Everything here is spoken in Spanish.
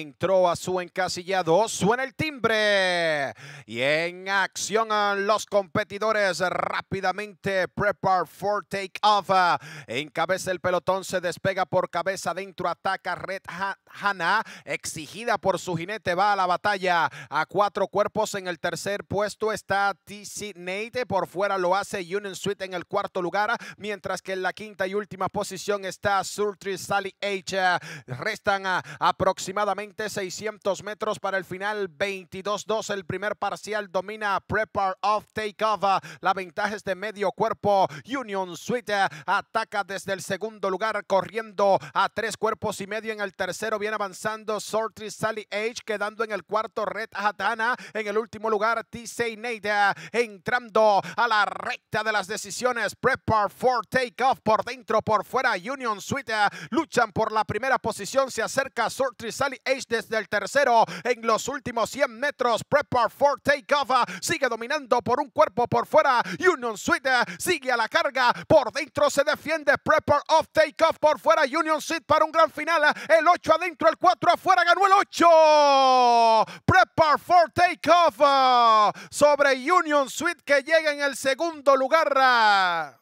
entró a su encasillado. Suena el timbre y en acción los competidores rápidamente. Prepare for take takeoff. Encabeza el pelotón, se despega por cabeza dentro, ataca Red Hanna, exigida por su jinete, va a la batalla. A cuatro cuerpos en el tercer puesto está TC Nate, por fuera lo hace Union Suite en el cuarto lugar, mientras que en la quinta y última posición está Sultry Sally H. Restan ah, aproximadamente 600 metros para el final. 22-2 el primer parcial. Domina Prepar Off Takeoff. La ventaja es de medio cuerpo. Union Suite ataca desde el segundo lugar corriendo a tres cuerpos y medio en el tercero. Viene avanzando Sortri Sally H quedando en el cuarto. Red Hatana en el último lugar. TC Neida entrando a la recta de las decisiones. Prepar for Take Off por dentro, por fuera. Union Suite luchan por la primera posición. Se acerca Sortri Sally H desde el tercero en los últimos 100 metros. prepare for takeoff sigue dominando por un cuerpo por fuera. Union Suite sigue a la carga. Por dentro se defiende. prepare off takeoff por fuera. Union Suite para un gran final. El 8 adentro, el 4 afuera. Ganó el 8. Prepare for takeoff sobre Union Suite que llega en el segundo lugar.